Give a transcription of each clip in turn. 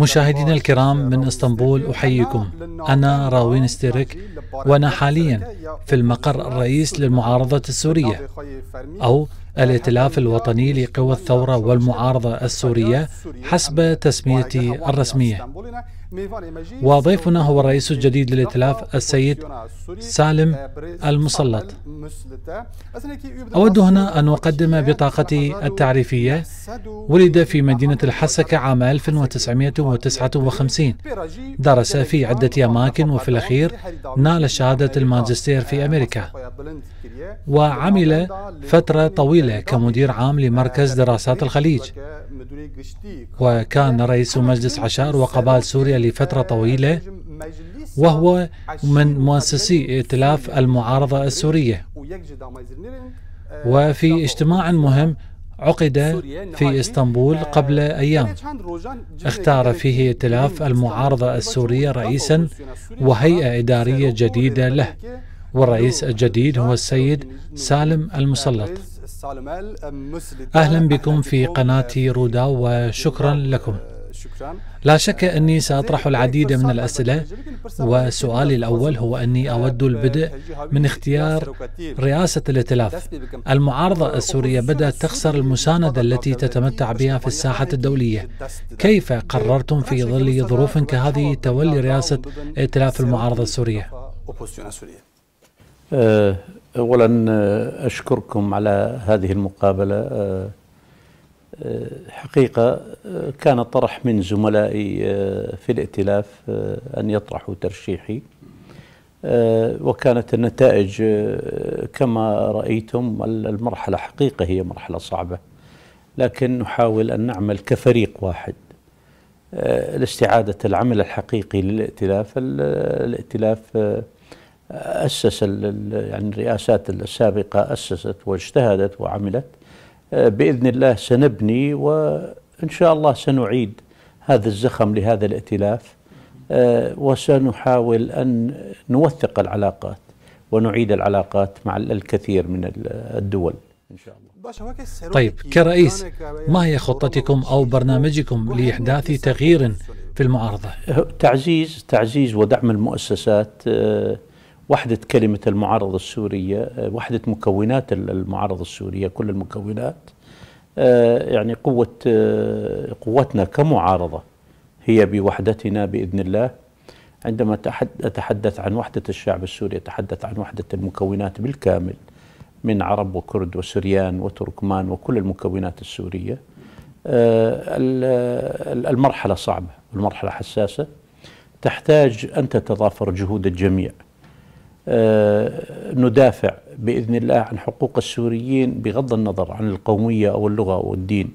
مشاهدينا الكرام من اسطنبول احييكم انا راوين ستيرك وانا حاليا في المقر الرئيس للمعارضه السوريه او الائتلاف الوطني لقوى الثوره والمعارضه السوريه حسب تسميتي الرسميه وضيفنا هو الرئيس الجديد للائتلاف السيد سالم المسلط أود هنا أن أقدم بطاقتي التعريفية ولد في مدينة الحسكة عام 1959 درس في عدة أماكن وفي الأخير نال شهادة الماجستير في أمريكا وعمل فترة طويلة كمدير عام لمركز دراسات الخليج وكان رئيس مجلس عشائر وقبائل سوريا لفترة طويلة وهو من مؤسسي ائتلاف المعارضة السورية وفي اجتماع مهم عقد في اسطنبول قبل ايام اختار فيه ائتلاف المعارضه السوريه رئيسا وهيئه اداريه جديده له والرئيس الجديد هو السيد سالم المسلط اهلا بكم في قناه رودا وشكرا لكم لا شك أني سأطرح العديد من الأسئلة وسؤالي الأول هو أني أود البدء من اختيار رئاسة الائتلاف المعارضة السورية بدأت تخسر المساندة التي تتمتع بها في الساحة الدولية كيف قررتم في ظل ظروف كهذه تولي رئاسة ائتلاف المعارضة السورية؟ أولا أشكركم على هذه المقابلة حقيقة كان طرح من زملائي آه، في الائتلاف آه، أن يطرحوا ترشيحي آه، وكانت النتائج كما رأيتم المرحلة حقيقة هي مرحلة صعبة لكن نحاول أن نعمل كفريق واحد لاستعادة العمل الحقيقي للائتلاف الائتلاف أسس يعني الرئاسات السابقة أسست واجتهدت وعملت باذن الله سنبني وان شاء الله سنعيد هذا الزخم لهذا الائتلاف آه، وسنحاول ان نوثق العلاقات ونعيد العلاقات مع الكثير من الدول ان شاء الله. طيب كرئيس ما هي خطتكم او برنامجكم لاحداث تغيير في المعارضه؟ تعزيز تعزيز ودعم المؤسسات آه، وحدة كلمة المعارضة السورية آه، وحدة مكونات المعارضة السورية كل المكونات آه، يعني قوة آه، قوتنا كمعارضة هي بوحدتنا بإذن الله عندما أتحدث عن وحدة الشعب السوري أتحدث عن وحدة المكونات بالكامل من عرب وكرد وسريان وتركمان وكل المكونات السورية المرحلة صعبة والمرحلة حساسة تحتاج أن تتضافر جهود الجميع آه، ندافع باذن الله عن حقوق السوريين بغض النظر عن القوميه او اللغه او الدين.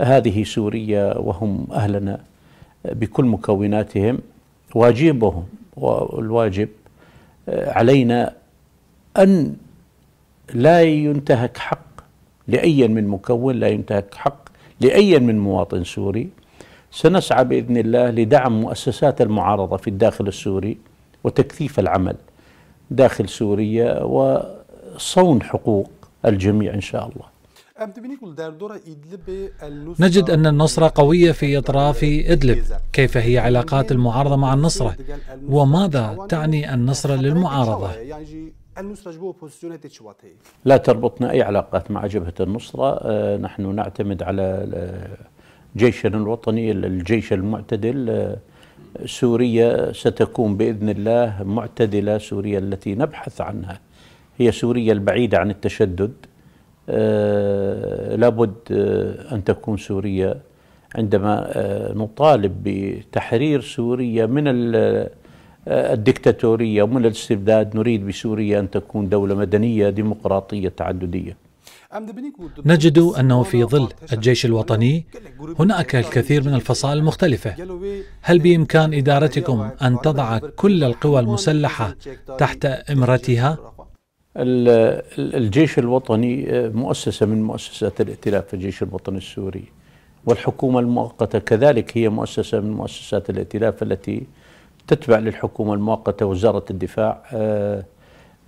هذه سوريا وهم اهلنا بكل مكوناتهم واجبهم والواجب آه، علينا ان لا ينتهك حق لاي من مكون لا ينتهك حق لاي من مواطن سوري سنسعى باذن الله لدعم مؤسسات المعارضه في الداخل السوري وتكثيف العمل داخل سوريا وصون حقوق الجميع إن شاء الله نجد أن النصرة قوية في أطراف إدلب كيف هي علاقات المعارضة مع النصرة وماذا تعني النصرة للمعارضة لا تربطنا أي علاقات مع جبهة النصرة آه، نحن نعتمد على جيشنا الوطني الجيش المعتدل آه، سوريا ستكون باذن الله معتدله، سوريا التي نبحث عنها هي سوريا البعيده عن التشدد آه، لابد آه، ان تكون سوريا عندما آه، نطالب بتحرير سوريا من الدكتاتوريه ومن الاستبداد نريد بسوريا ان تكون دوله مدنيه ديمقراطيه تعدديه نجد أنه في ظل الجيش الوطني هناك الكثير من الفصائل المختلفة هل بإمكان إدارتكم أن تضع كل القوى المسلحة تحت إمرتها؟ الجيش الوطني آه، مؤسسة من مؤسسات الائتلاف الجيش الوطني السوري والحكومة المؤقتة كذلك هي مؤسسة من مؤسسات الائتلاف التي تتبع للحكومة المؤقتة وزارة الدفاع آه،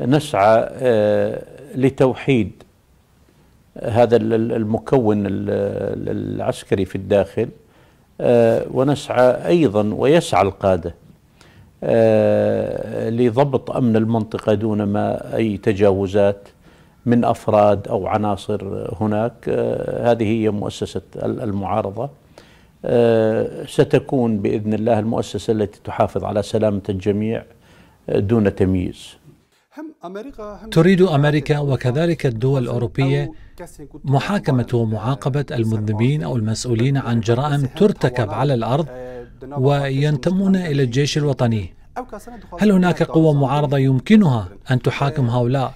نسعى آه، لتوحيد هذا المكون العسكري في الداخل آه، ونسعى أيضا ويسعى القادة آه، لضبط أمن المنطقة دون ما أي تجاوزات من أفراد أو عناصر هناك آه، هذه هي مؤسسة المعارضة ستكون بإذن الله المؤسسة التي تحافظ على سلامة الجميع دون تمييز تريد أمريكا وكذلك الدول الأوروبية محاكمة ومعاقبة المذنبين أو المسؤولين عن جرائم ترتكب على الأرض آه، وينتمون إلى الجيش الوطني هل هناك قوة معارضة يمكنها أن تحاكم آه، هؤلاء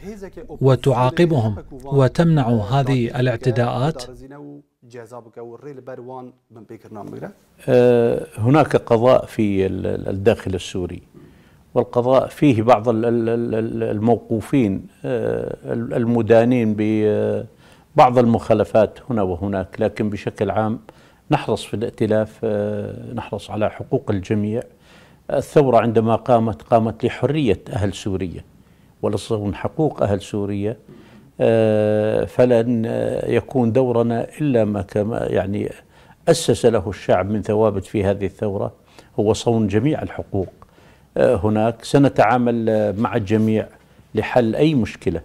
وتعاقبهم وتمنع آه، هذه الاعتداءات؟ هناك قضاء في الداخل السوري والقضاء فيه بعض الموقوفين آه، المدانين ببعض آه، المخالفات هنا وهناك لكن بشكل عام نحرص في الائتلاف آه، نحرص على حقوق الجميع الثورة عندما قامت قامت لحرية أهل سوريا ولصون حقوق أهل سوريا فلن يكون دورنا إلا ما كما يعني أسس له الشعب من ثوابت في هذه الثورة هو صون جميع الحقوق هناك سنتعامل مع الجميع لحل أي مشكلة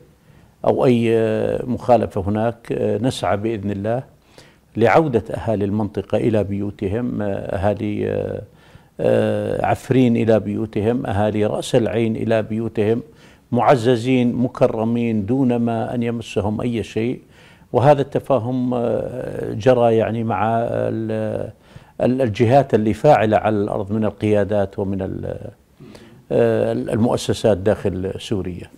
أو أي مخالفة هناك نسعى بإذن الله لعودة أهالي المنطقة إلى بيوتهم أهالي عفرين إلى بيوتهم أهالي رأس العين إلى بيوتهم معززين مكرمين دون ما أن يمسهم أي شيء وهذا التفاهم جرى يعني مع الجهات اللي فاعلة على الأرض من القيادات ومن آه، المؤسسات داخل سوريا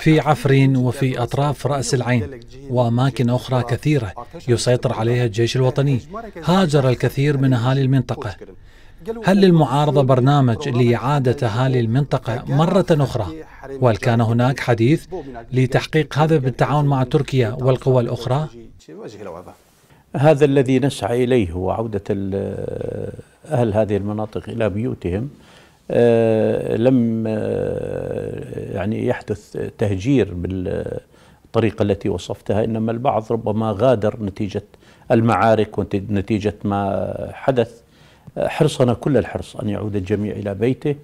في عفرين وفي أطراف رأس العين وأماكن أخرى كثيرة يسيطر عليها الجيش الوطني هاجر الكثير من أهالي المنطقة هل للمعارضة برنامج لإعادة أهالي المنطقة مرة أخرى؟ وهل كان هناك حديث لتحقيق هذا بالتعاون مع تركيا والقوى الأخرى؟ هذا الذي نسعى إليه هو عودة أهل هذه المناطق إلى بيوتهم آه، لم آه، يعني يحدث تهجير بالطريقة التي وصفتها إنما البعض ربما غادر نتيجة المعارك ونتيجة ما حدث حرصنا كل الحرص أن يعود الجميع إلى بيته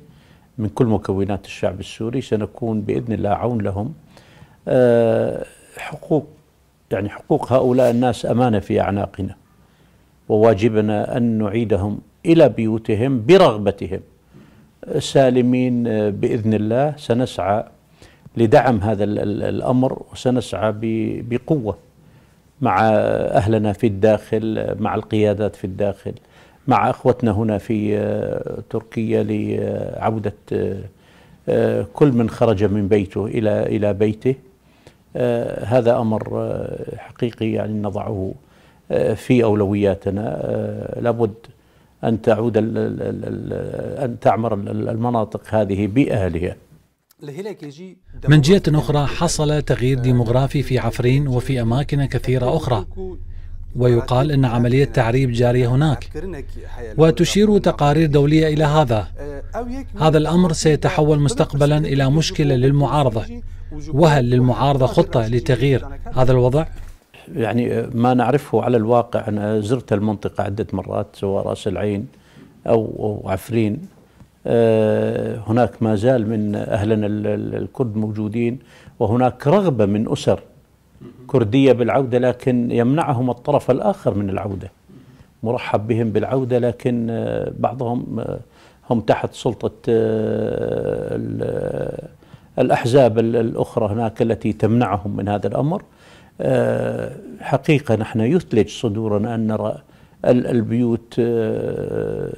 من كل مكونات الشعب السوري سنكون بإذن الله عون لهم آه، حقوق يعني حقوق هؤلاء الناس أمانة في أعناقنا وواجبنا أن نعيدهم إلى بيوتهم برغبتهم سالمين آه، باذن الله سنسعى لدعم هذا الامر وسنسعى بقوه مع اهلنا في الداخل مع القيادات في الداخل مع اخوتنا هنا في آه، تركيا لعوده آه، كل من خرج من بيته الى الى بيته هذا امر حقيقي يعني نضعه في اولوياتنا لابد أن تعود أن تعمر المناطق هذه بأهلها من جهة أخرى حصل تغيير ديموغرافي في عفرين وفي أماكن كثيرة أخرى ويقال أن عملية تعريب جارية هناك وتشير تقارير دولية إلى هذا هذا الأمر سيتحول مستقبلا إلى مشكلة للمعارضة وهل للمعارضة خطة لتغيير هذا الوضع؟ يعني ما نعرفه على الواقع أنا زرت المنطقة عدة مرات سواء رأس العين أو عفرين آه، هناك ما زال من أهلنا الكرد موجودين وهناك رغبة من أسر كردية بالعودة لكن يمنعهم الطرف الآخر من العودة مرحب بهم بالعودة لكن آه، بعضهم آه، هم تحت سلطة الأحزاب الأخرى هناك التي تمنعهم من هذا الأمر آه، حقيقة نحن يثلج صدورنا أن نرى البيوت آه،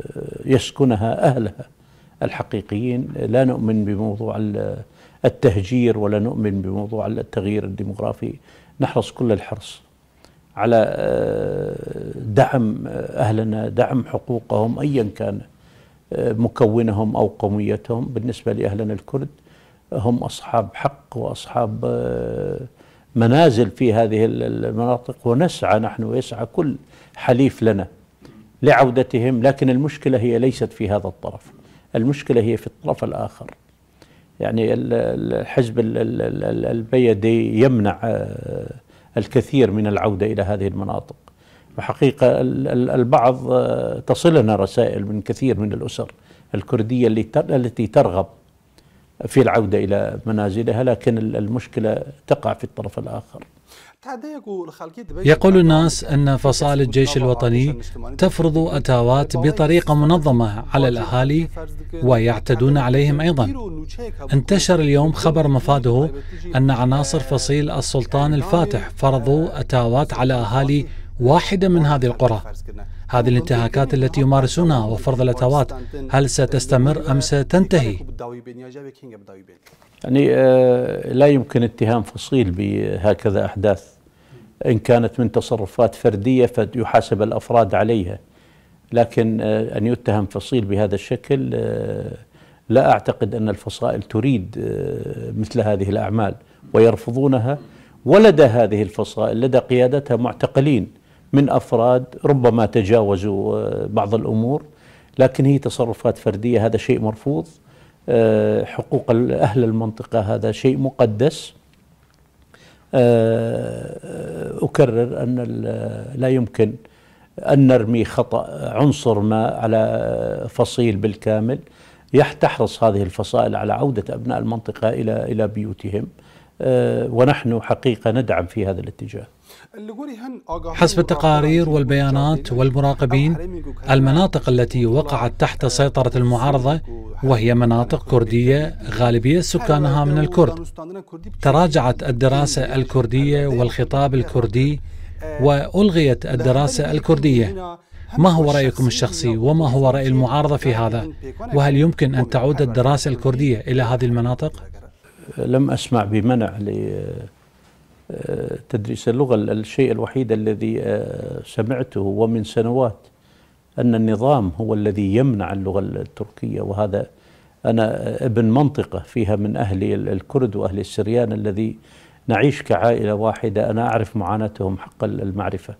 يسكنها أهلها الحقيقيين لا نؤمن بموضوع التهجير ولا نؤمن بموضوع التغيير الديمغرافي نحرص كل الحرص على آه، دعم أهلنا دعم حقوقهم أيا كان مكونهم أو قوميتهم بالنسبة لأهلنا الكرد هم أصحاب حق وأصحاب منازل في هذه المناطق ونسعى نحن ويسعى كل حليف لنا لعودتهم لكن المشكله هي ليست في هذا الطرف المشكله هي في الطرف الاخر يعني الحزب البيدي يمنع آه، الكثير من العوده الى هذه المناطق وحقيقه البعض آه، تصلنا رسائل من كثير من الاسر الكرديه التي ترغب في العودة إلى منازلها لكن المشكلة تقع في الطرف الآخر يقول الناس أن فصائل الجيش الوطني تفرض أتاوات بطريقة منظمة على الأهالي ويعتدون عليهم أيضا انتشر اليوم خبر مفاده أن عناصر فصيل السلطان الفاتح فرضوا أتاوات على أهالي واحدة من هذه القرى هذه الانتهاكات التي يمارسونها وفرض الأتوات هل ستستمر أم ستنتهي؟ يعني آه، لا يمكن اتهام فصيل بهكذا أحداث إن كانت من تصرفات فردية فيحاسب الأفراد عليها لكن آه، أن يتهم فصيل بهذا الشكل آه، لا أعتقد أن الفصائل تريد مثل هذه الأعمال ويرفضونها ولدى هذه الفصائل لدى قيادتها معتقلين من افراد ربما تجاوزوا آه، بعض الامور لكن هي تصرفات فرديه هذا شيء مرفوض آه، حقوق اهل المنطقه هذا شيء مقدس آه، اكرر ان لا يمكن ان نرمي خطا عنصر ما على فصيل بالكامل تحرص هذه الفصائل على عوده ابناء المنطقه الى الى بيوتهم آه، ونحن حقيقة ندعم في هذا الاتجاه حسب التقارير والبيانات والمراقبين المناطق التي وقعت تحت سيطرة المعارضة وهي مناطق كردية غالبية سكانها من الكرد تراجعت الدراسة الكردية والخطاب آه، الكردي آه، وألغيت الدراسة الكردية ما هو رأيكم الشخصي وما هو رأي المعارضة في هذا وهل يمكن أن تعود الدراسة الكردية إلى هذه المناطق؟ لم أسمع بمنع لتدريس آه، اللغة الشيء الوحيد الذي آه، سمعته ومن سنوات أن النظام هو الذي يمنع اللغة التركية وهذا أنا ابن منطقة فيها من أهل الكرد وأهل السريان الذي نعيش كعائلة واحدة أنا أعرف معاناتهم حق المعرفة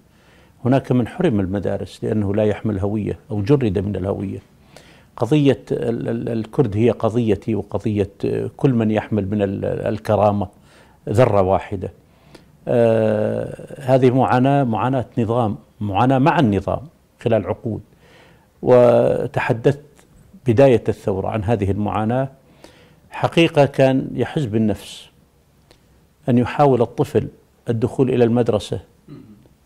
هناك من حرم المدارس لأنه لا يحمل هوية أو جرد من الهوية قضية الكرد هي قضيتي وقضية آه، كل من يحمل من الكرامة ذرة واحدة آه، هذه معاناة معاناة نظام معاناة مع النظام خلال عقود وتحدثت بداية الثورة عن هذه المعاناة حقيقة كان يحز بالنفس أن يحاول الطفل الدخول إلى المدرسة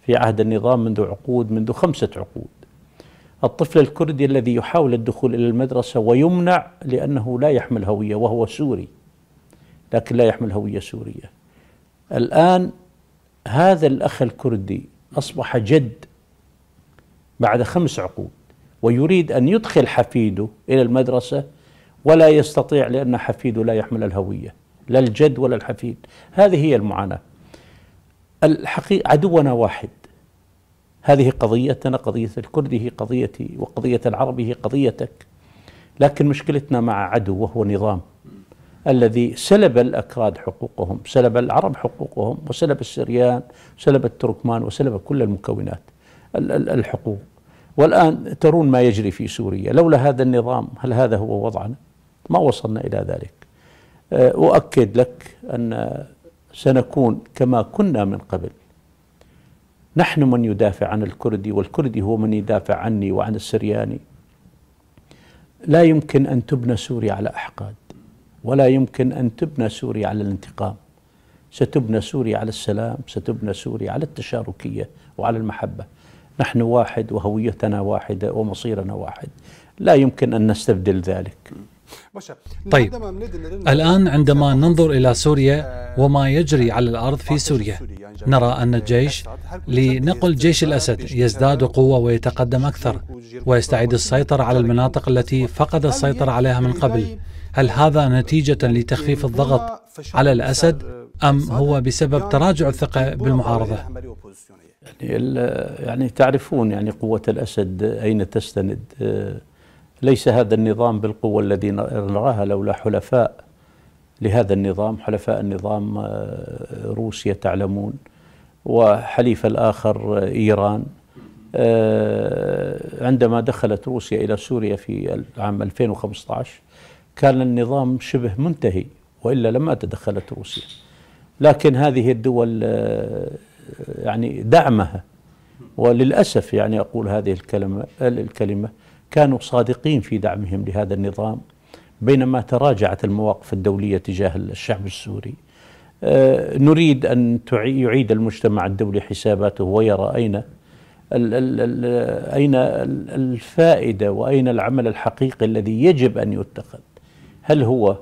في عهد النظام منذ عقود منذ خمسة عقود الطفل الكردي الذي يحاول الدخول إلى المدرسة ويمنع لأنه لا يحمل هوية وهو سوري لكن لا يحمل هوية سورية الآن هذا الأخ الكردي أصبح جد بعد خمس عقود ويريد أن يدخل حفيده إلى المدرسة ولا يستطيع لأن حفيده لا يحمل الهوية لا الجد ولا الحفيد هذه هي المعاناة الحقيقة عدونا واحد هذه قضيتنا قضية الكرد هي قضيتي وقضية العرب هي قضيتك لكن مشكلتنا مع عدو وهو نظام الذي سلب الأكراد حقوقهم سلب العرب حقوقهم وسلب السريان وسلب التركمان وسلب كل المكونات الحقوق والآن ترون ما يجري في سوريا لولا هذا النظام هل هذا هو وضعنا ما وصلنا إلى ذلك أؤكد لك أن سنكون كما كنا من قبل نحن من يدافع عن الكردي والكردي هو من يدافع عني وعن السرياني لا يمكن أن تبنى سوريا على أحقاد ولا يمكن أن تبنى سوريا على الانتقام ستبنى سوريا على السلام ستبنى سوريا على التشاركية وعلى المحبة نحن واحد وهويتنا واحدة ومصيرنا واحد لا يمكن أن نستبدل ذلك طيب الآن عندما ننظر إلى سوريا آه، وما يجري آه، على الأرض في سوريا يعني نرى أن آه، الجيش لنقل جيش الأسد يزداد قوة ويتقدم أكثر ويستعيد السيطرة على المناطق التي فقد السيطرة عليها من قبل هل هذا نتيجة لتخفيف الضغط على الأسد أم هو بسبب يعني تراجع الثقة بالمعارضة؟ يعني, يعني تعرفون يعني قوة الأسد أين تستند ليس هذا النظام بالقوة الذي نراها لولا حلفاء لهذا النظام حلفاء النظام آه، روسيا تعلمون وحليف الآخر آه، إيران آه، عندما دخلت روسيا إلى سوريا في عام 2015 كان النظام شبه منتهي وإلا لما تدخلت روسيا لكن هذه الدول يعني دعمها وللأسف يعني أقول هذه الكلمة الكلمة كانوا صادقين في دعمهم لهذا النظام بينما تراجعت المواقف الدولية تجاه الشعب السوري آه، نريد أن يعيد المجتمع الدولي حساباته ويرى أين أين الفائدة وأين العمل الحقيقي الذي يجب أن يتخذ هل هو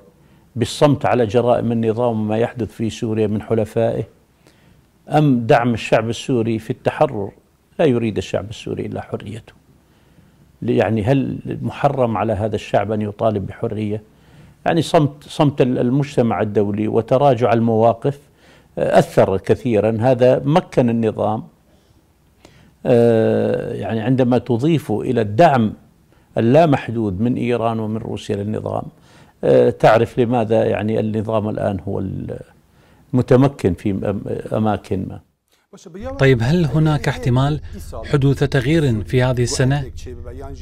بالصمت على جرائم النظام وما يحدث في سوريا من حلفائه أم دعم الشعب السوري في التحرر لا يريد الشعب السوري إلا حريته يعني هل محرم على هذا الشعب أن يطالب بحرية يعني صمت, صمت المجتمع الدولي وتراجع المواقف آه، أثر كثيرا هذا مكن النظام آه، يعني عندما تضيف إلى الدعم اللامحدود من إيران ومن روسيا للنظام آه، تعرف لماذا يعني النظام الآن هو المتمكن في أماكن ما طيب هل هناك احتمال حدوث تغيير في هذه السنة؟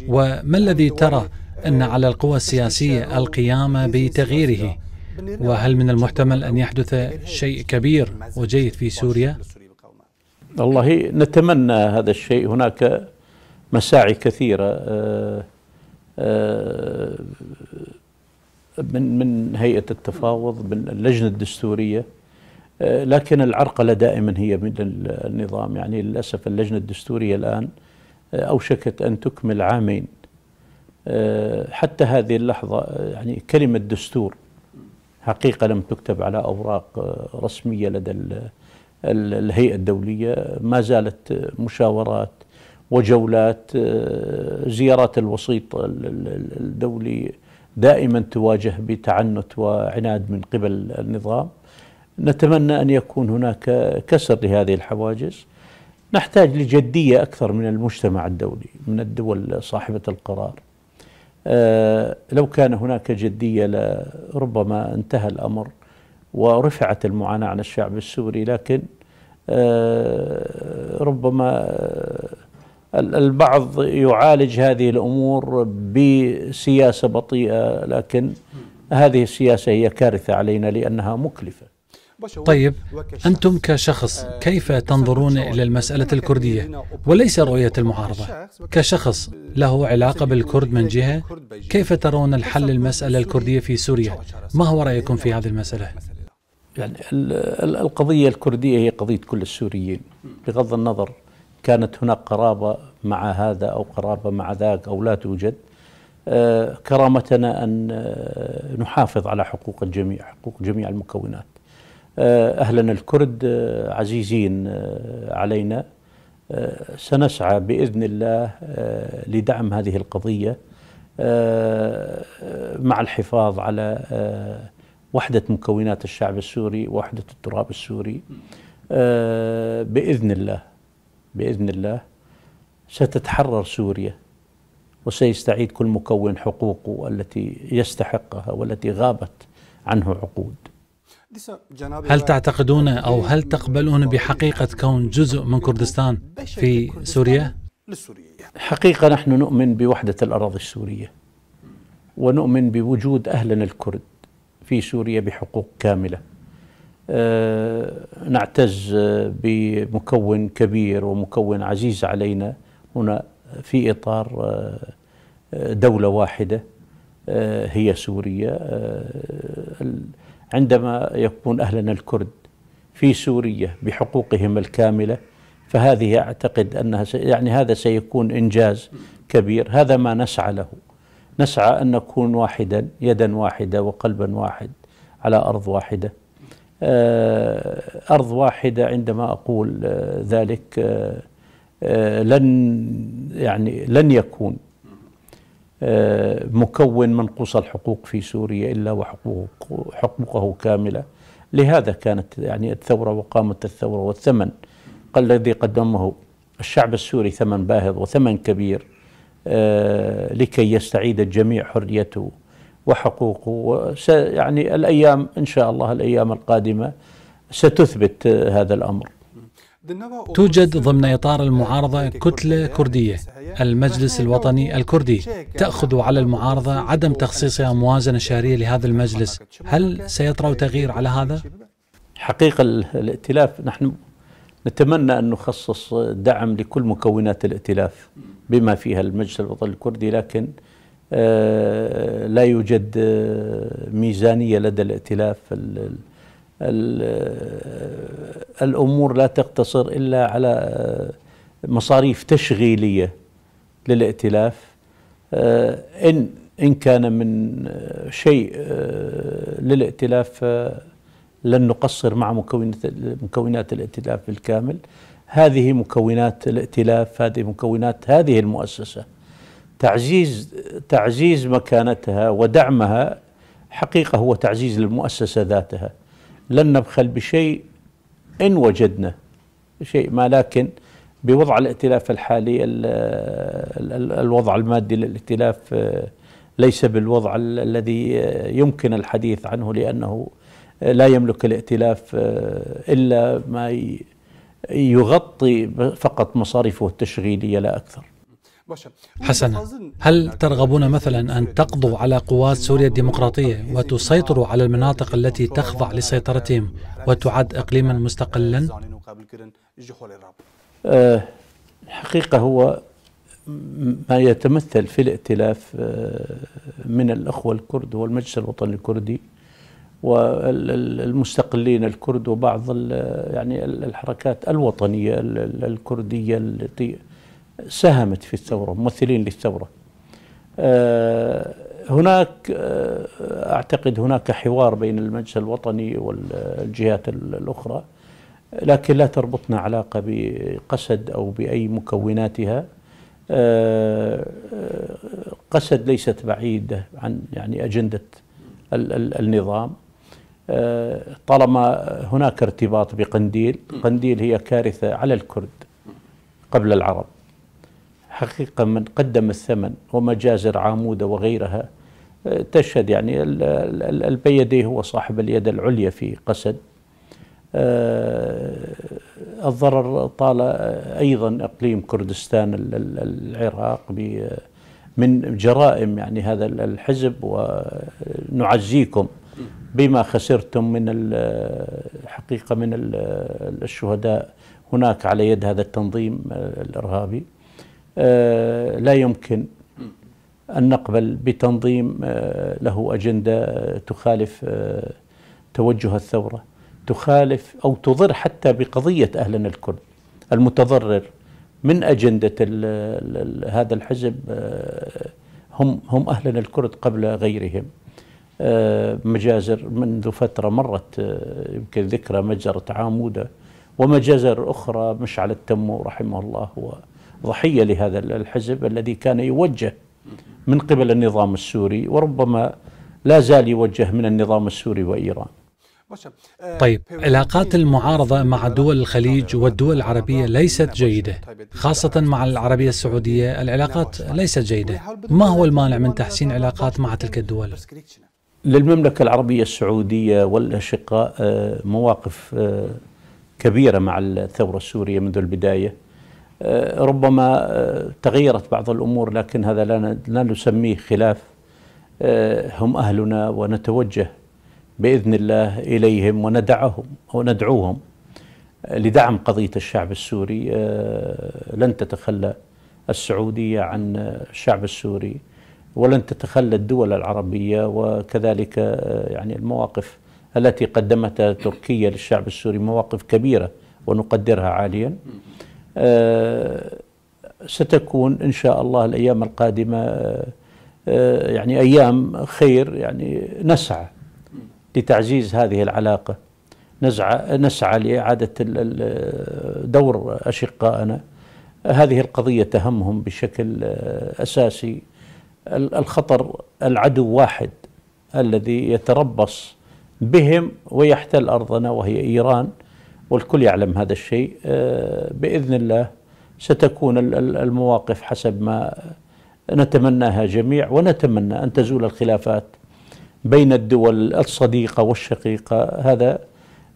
وما الذي ترى أن على القوى السياسية القيام بتغييره؟ وهل من المحتمل أن يحدث شيء كبير وجيد في سوريا؟ والله نتمنى هذا الشيء هناك مساعي كثيرة آه، آه، من من هيئة التفاوض من اللجنة الدستورية آه، لكن العرقلة دائما هي من النظام يعني للأسف اللجنة الدستورية الآن آه، أوشكت أن تكمل عامين آه، حتى هذه اللحظة يعني كلمة دستور حقيقة لم تكتب على أوراق رسمية لدى الهيئة الدولية ما زالت مشاورات وجولات زيارات الوسيط الدولي دائما تواجه بتعنت وعناد من قبل النظام نتمنى أن يكون هناك كسر لهذه الحواجز نحتاج لجدية أكثر من المجتمع الدولي من الدول صاحبة القرار آه، لو كان هناك جدية لربما انتهى الأمر ورفعت المعاناة عن الشعب السوري لكن آه، ربما آه، البعض يعالج هذه الأمور بسياسة بطيئة لكن هذه السياسة هي كارثة علينا لأنها مكلفة طيب أنتم كشخص آه، كيف تنظرون إلى المسألة الكردية وليس رؤية المعارضة كشخص له علاقة بالكرد من جهة كيف ترون الحل المسألة الكردية في سوريا ما هو رأيكم في هذه المسألة يعني القضية الكردية هي قضية كل السوريين بغض النظر كانت هناك قرابة مع هذا أو قرابة مع ذاك أو لا توجد آه، كرامتنا أن آه، نحافظ على حقوق الجميع حقوق جميع المكونات آه، أهلنا الكرد آه، عزيزين آه، علينا سنسعى بإذن الله لدعم هذه القضية مع الحفاظ على وحدة مكونات الشعب السوري وحدة التراب السوري بإذن الله بإذن الله ستتحرر سوريا وسيستعيد كل مكون حقوقه التي يستحقها والتي غابت عنه عقود هل تعتقدون أو هل تقبلون بحقيقة كون جزء من كردستان في سوريا؟ حقيقة نحن نؤمن بوحدة الأراضي السورية ونؤمن بوجود أهلنا الكرد في سوريا بحقوق كاملة آه، نعتز آه، بمكون كبير ومكون عزيز علينا هنا في إطار آه، دولة واحدة هي سوريا عندما يكون أهلنا الكرد في سوريا بحقوقهم الكاملة فهذه أعتقد أنها يعني هذا سيكون إنجاز كبير هذا ما نسعى له نسعى أن نكون واحدا يدا واحدة وقلبا واحد على أرض واحدة آه، أرض واحدة عندما أقول آه، ذلك آه، لن يعني لن يكون آه، مكون من الحقوق في سوريا إلا وحقوقه حقوقه كاملة لهذا كانت يعني الثورة وقامت الثورة والثمن الذي قدمه الشعب السوري ثمن باهظ وثمن كبير آه، لكي يستعيد الجميع حريته وحقوقه يعني الأيام إن شاء الله الأيام القادمة ستثبت هذا الأمر توجد ضمن إطار المعارضة كتلة كردية المجلس الوطني الكردي تأخذ على المعارضة عدم تخصيصها موازنة شهرية لهذا المجلس هل سيطرأ تغيير على هذا؟ حقيقة الائتلاف نحن نتمنى أن نخصص دعم لكل مكونات الائتلاف بما فيها المجلس الوطني الكردي لكن آه، لا يوجد آه، ميزانية لدى الائتلاف الامور لا تقتصر الا على مصاريف تشغيليه للائتلاف آه، ان ان كان من شيء آه، للائتلاف آه، لن نقصر مع مكونات مكونات الائتلاف بالكامل هذه مكونات الائتلاف هذه مكونات هذه المؤسسه تعزيز تعزيز مكانتها ودعمها حقيقه هو تعزيز للمؤسسة ذاتها لن نبخل بشيء إن وجدنا شيء ما لكن بوضع الائتلاف الحالي الوضع المادي للائتلاف آه، ليس بالوضع الذي آه، يمكن الحديث عنه لأنه آه، لا يملك الائتلاف إلا ما يغطي فقط مصاريفه التشغيلية لا أكثر حسنا هل ترغبون مثلا أن تقضوا على قوات سوريا الديمقراطية وتسيطروا على المناطق التي تخضع لسيطرتهم وتعد إقليما مستقلا؟ أه، الحقيقة هو ما يتمثل في الائتلاف أه، من الأخوة الكرد والمجلس الوطني الكردي والمستقلين الكرد وبعض يعني الحركات الوطنية الكردية التي ساهمت في الثورة ممثلين للثورة آه، هناك آه، أعتقد هناك حوار بين المجلس الوطني والجهات الأخرى لكن لا تربطنا علاقة بقسد أو بأي مكوناتها آه، قسد ليست بعيدة عن يعني أجندة النظام طالما هناك ارتباط بقنديل قنديل هي كارثة على الكرد قبل العرب حقيقة من قدم الثمن ومجازر عامودة وغيرها آه، تشهد يعني البيدي هو صاحب اليد العليا في قسد آه، الضرر طال آه، أيضا إقليم كردستان العراق من جرائم يعني هذا الحزب ونعزيكم بما خسرتم من الحقيقة من الشهداء هناك على يد هذا التنظيم الإرهابي آه، لا يمكن أن نقبل بتنظيم آه، له أجندة آه، تخالف توجه الثورة تخالف أو تضر حتى بقضية أهلنا الكرد المتضرر من أجندة هذا الحزب هم هم أهلنا الكرد قبل غيرهم مجازر منذ فترة مرت يمكن ذكرى مجزرة عامودة ومجازر أخرى مشعل التمو رحمه الله ضحيه لهذا الحزب الذي كان يوجه من قبل النظام السوري وربما لا زال يوجه من النظام السوري وايران. آه، طيب علاقات المعارضة مع دول الخليج والدول العربية ليست جيدة خاصة مع العربية السعودية العلاقات ليست جيدة ما هو المانع من تحسين علاقات مع تلك الدول؟ للمملكة العربية السعودية والأشقاء آه، مواقف آه، كبيرة مع الثورة السورية منذ البداية آه، ربما آه، تغيرت بعض الأمور لكن هذا لا نسميه خلاف آه، هم أهلنا ونتوجه بإذن الله إليهم وندعهم وندعوهم لدعم قضية الشعب السوري لن تتخلى السعودية عن الشعب السوري ولن تتخلى الدول العربية وكذلك يعني المواقف التي قدمتها تركيا للشعب السوري مواقف كبيرة ونقدرها عاليا آه، ستكون إن شاء الله الأيام القادمة آه، آه، يعني أيام خير يعني نسعى لتعزيز هذه العلاقة نزعى نسعى لإعادة دور أشقائنا هذه القضية تهمهم بشكل أساسي الخطر العدو واحد الذي يتربص بهم ويحتل أرضنا وهي إيران والكل يعلم هذا الشيء آه، باذن الله ستكون المواقف حسب ما نتمناها جميع ونتمنى ان تزول الخلافات بين الدول الصديقه والشقيقه هذا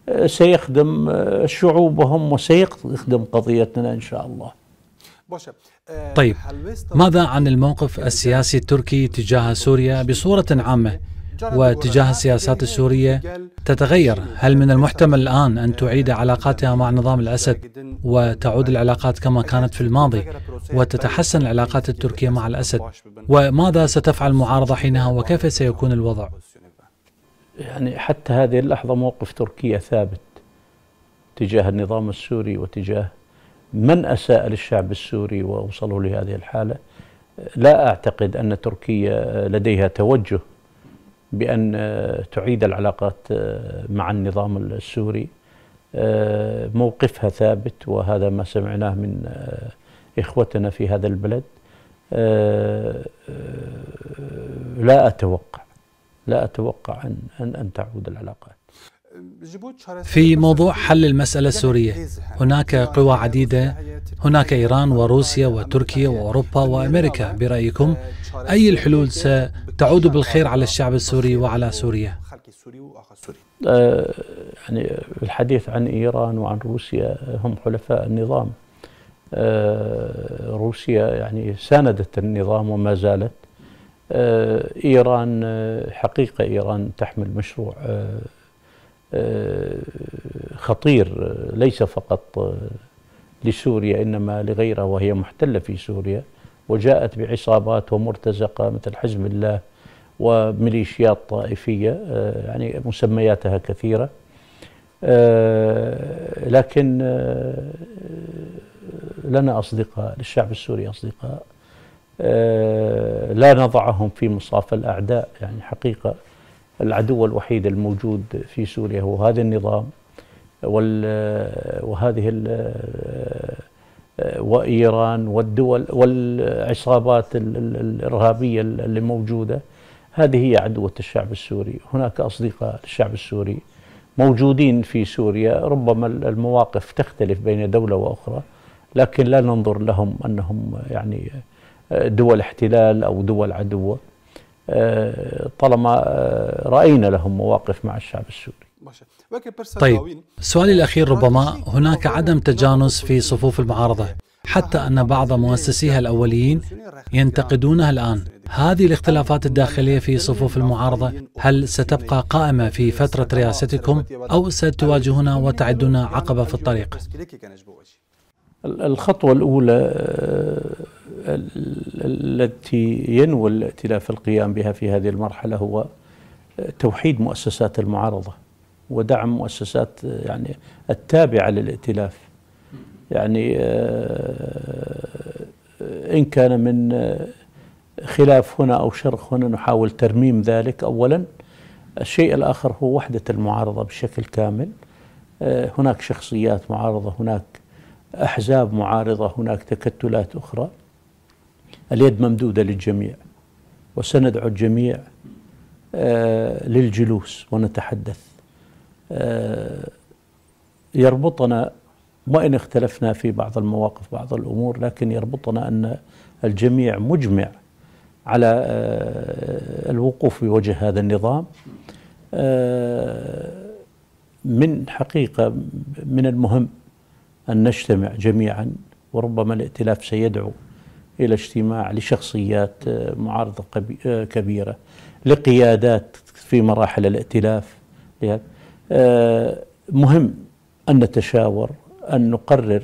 آه، سيخدم آه، شعوبهم وسيخدم قضيتنا ان شاء الله. طيب ماذا عن الموقف السياسي التركي تجاه سوريا بصوره عامه؟ واتجاه السياسات السورية تتغير هل من المحتمل الآن أن تعيد علاقاتها مع نظام الأسد وتعود العلاقات كما كانت في الماضي وتتحسن العلاقات التركية مع الأسد وماذا ستفعل المعارضة حينها وكيف سيكون الوضع يعني حتى هذه اللحظة موقف تركيا ثابت تجاه النظام السوري وتجاه من أساء للشعب السوري ووصلوا لهذه الحالة لا أعتقد أن تركيا لديها توجه بأن آه، تعيد العلاقات آه، مع النظام السوري آه، موقفها ثابت وهذا ما سمعناه من إخوتنا في هذا البلد لا أتوقع لا أتوقع أن, أن, تعود العلاقات في موضوع حل المسألة السورية هناك قوى عديدة هناك إيران وروسيا وتركيا وأوروبا وأمريكا برأيكم أي الحلول ستعود بالخير على الشعب السوري وعلى سوريا؟ آه، يعني الحديث عن إيران وعن روسيا هم حلفاء النظام آه، روسيا يعني ساندت النظام وما زالت آه، إيران حقيقة إيران تحمل مشروع خطير ليس فقط لسوريا إنما لغيرها وهي محتلة في سوريا وجاءت بعصابات ومرتزقة مثل حزب الله وميليشيات طائفية آه، يعني مسمياتها كثيرة آه، لكن آه، لنا أصدقاء للشعب السوري أصدقاء لا نضعهم في مصاف الأعداء يعني حقيقة العدو الوحيد الموجود في سوريا هو هذا النظام وهذه وإيران والدول والعصابات الإرهابية اللي موجودة هذه هي عدوة الشعب السوري هناك أصدقاء للشعب السوري موجودين في سوريا ربما المواقف تختلف بين دولة وأخرى لكن لا ننظر لهم أنهم يعني دول احتلال أو دول عدوة آه، طالما آه، رأينا لهم مواقف مع الشعب السوري طيب سؤالي الأخير ربما هناك عدم تجانس في صفوف المعارضة حتى أن بعض مؤسسيها الأوليين ينتقدونها الآن هذه الاختلافات الداخلية في صفوف المعارضة هل ستبقى قائمة في فترة رئاستكم أو ستواجهون وتعدون عقبة في الطريق؟ الخطوة الأولى آه، التي ينوي الائتلاف القيام بها في هذه المرحلة هو توحيد مؤسسات المعارضة ودعم مؤسسات يعني التابعة للائتلاف يعني آه، آه، إن كان من آه، خلاف هنا أو شرخ هنا نحاول ترميم ذلك أولا الشيء الآخر هو وحدة المعارضة بشكل كامل هناك شخصيات معارضة هناك أحزاب معارضة هناك تكتلات أخرى اليد ممدودة للجميع وسندعو الجميع للجلوس ونتحدث آه، يربطنا وإن اختلفنا في بعض المواقف بعض الأمور لكن يربطنا أن الجميع مجمع على آه، الوقوف بوجه هذا النظام آه، من حقيقة من المهم أن نجتمع جميعا وربما الائتلاف سيدعو إلى اجتماع لشخصيات معارضة كبيرة لقيادات في مراحل الائتلاف آه، مهم أن نتشاور أن نقرر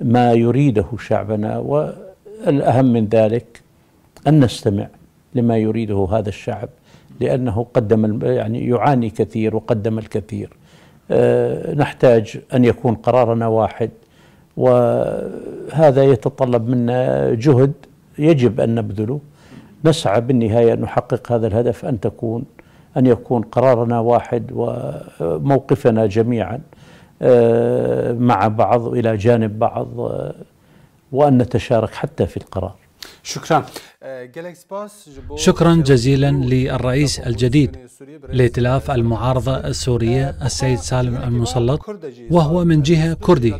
ما يريده شعبنا والأهم من ذلك أن نستمع لما يريده هذا الشعب لأنه قدم يعني يعاني كثير وقدم الكثير آه، نحتاج أن يكون قرارنا واحد وهذا يتطلب منا جهد يجب أن نبذله نسعى بالنهاية أن نحقق هذا الهدف أن تكون أن يكون قرارنا واحد وموقفنا جميعا آه، مع بعض إلى جانب بعض آه، وأن نتشارك حتى في القرار شكرا شكرا جزيلا للرئيس الجديد لائتلاف المعارضة السورية السيد سالم المسلط وهو من جهة كردي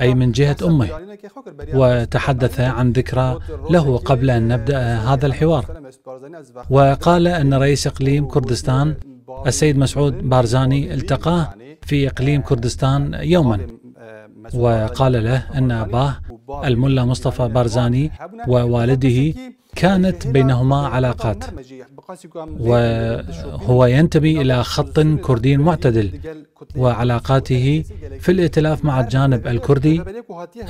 أي من جهة أمه وتحدث عن ذكرى له قبل أن نبدأ هذا الحوار وقال أن رئيس إقليم كردستان السيد مسعود بارزاني التقاه في إقليم كردستان يوما وقال له أن أباه الملا مصطفى بارزاني ووالده كانت بينهما علاقات وهو ينتمي إلى خط كردي معتدل وعلاقاته في الائتلاف مع الجانب الكردي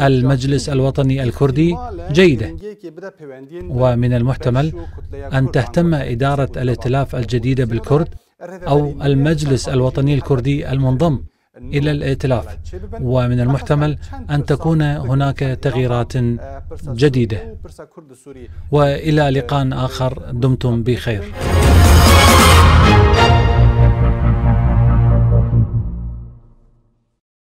المجلس الوطني الكردي جيدة ومن المحتمل أن تهتم إدارة الائتلاف الجديدة بالكرد أو المجلس الوطني الكردي المنضم إلى الائتلاف ومن المحتمل أن تكون هناك تغييرات جديدة وإلى لقاء آخر دمتم بخير